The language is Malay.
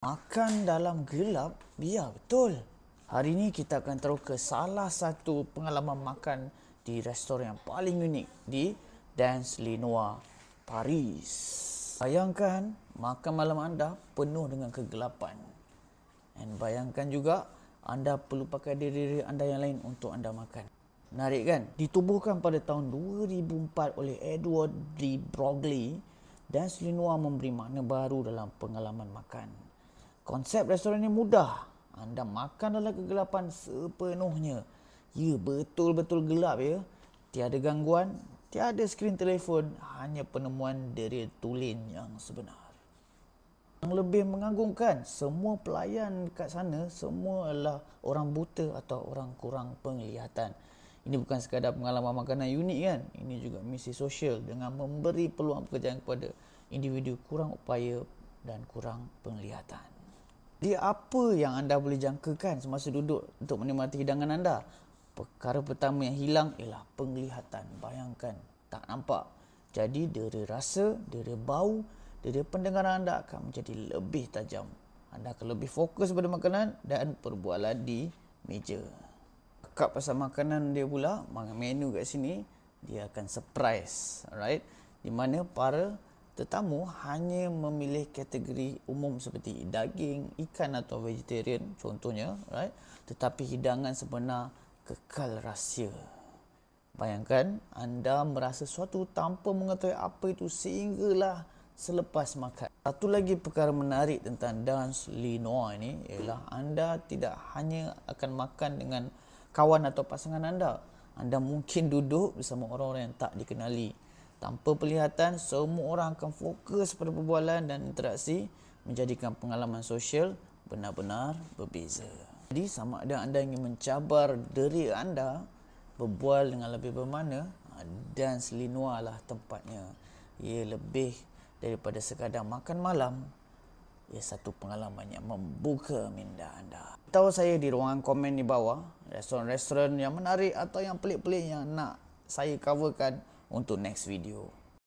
Makan dalam gelap, ya betul. Hari ini kita akan teruk ke salah satu pengalaman makan di restoran yang paling unik di Dance Linoa, Paris. Bayangkan makan malam anda penuh dengan kegelapan. dan bayangkan juga anda perlu pakai diri-diri anda yang lain untuk anda makan. Menarik kan? Ditubuhkan pada tahun 2004 oleh Edward de Broglie, Dance Linoa memberi makna baru dalam pengalaman makan. Konsep restoran ini mudah. Anda makan dalam kegelapan sepenuhnya. Ya, betul-betul gelap ya. Tiada gangguan, tiada skrin telefon, hanya penemuan dari tulen yang sebenar. Yang lebih mengagumkan, semua pelayan kat sana semua adalah orang buta atau orang kurang penglihatan. Ini bukan sekadar pengalaman makanan unik kan. Ini juga misi sosial dengan memberi peluang pekerjaan kepada individu kurang upaya dan kurang penglihatan dia apa yang anda boleh jangkakan semasa duduk untuk menikmati hidangan anda? Perkara pertama yang hilang ialah penglihatan. Bayangkan, tak nampak. Jadi, dari rasa, dari bau, dari pendengaran anda akan menjadi lebih tajam. Anda akan lebih fokus pada makanan dan perbualan di meja. Kekap pasal makanan dia pula, menu kat sini, dia akan surprise. Alright? Di mana para Tetamu hanya memilih kategori umum seperti daging, ikan atau vegetarian contohnya, right? Tetapi hidangan sebenar kekal rahsia. Bayangkan anda merasa suatu tanpa mengetahui apa itu sehinggalah selepas makan. Satu lagi perkara menarik tentang dance Linoa ini ialah anda tidak hanya akan makan dengan kawan atau pasangan anda. Anda mungkin duduk bersama orang-orang yang tak dikenali tanpa perlihatan semua orang akan fokus pada perbualan dan interaksi menjadikan pengalaman sosial benar-benar berbeza. Jadi sama ada anda ingin mencabar diri anda berbual dengan lebih bermana ha, dan selinualah tempatnya. Ia lebih daripada sekadar makan malam. Ia satu pengalaman yang membuka minda anda. Tahu saya di ruangan komen di bawah restoran-restoran yang menarik atau yang pelik-pelik yang nak saya coverkan untuk next video.